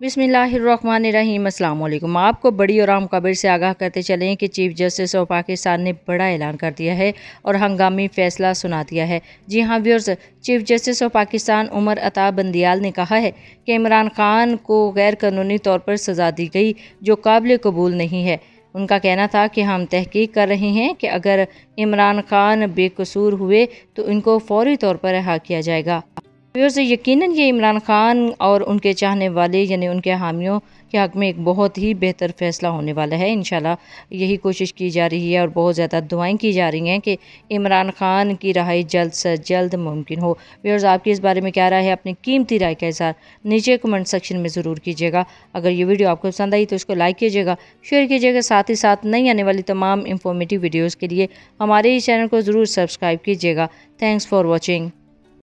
बिसमीम अल्लाम आपको बड़ी और आम खबर से आगाह करते चलें कि चीफ जस्टिस ऑफ पाकिस्तान ने बड़ा ऐलान कर दिया है और हंगामी फैसला सुना दिया है जी हाँ viewers chief justice of Pakistan Umar Ata Bandial ने कहा है कि इमरान खान को गैर कानूनी तौर पर सजा दी गई जो काबिल कबूल नहीं है उनका कहना था कि हम तहकीक कर रहे हैं कि अगर इमरान खान बेकसूर हुए तो इनको फौरी तौर पर रहा किया जाएगा से यकीनन ये इमरान खान और उनके चाहने वाले यानी उनके हामियों के हक़ में एक बहुत ही बेहतर फैसला होने वाला है इन यही कोशिश की जा रही है और बहुत ज़्यादा दुआएं की जा रही हैं कि इमरान खान की रहाई जल्द से जल्द मुमकिन हो व्यर्स आपकी इस बारे में क्या राय है अपनी कीमती राय का इजहार नीचे कमेंट सेक्शन में ज़रूर कीजिएगा अगर ये वीडियो आपको पसंद आई तो इसको लाइक कीजिएगा शेयर कीजिएगा साथ ही साथ नई आने वाली तमाम इन्फॉर्मेटिव वीडियोज़ के लिए हमारे ही चैनल को ज़रूर सब्सक्राइब कीजिएगा थैंक्स फॉर वॉचिंग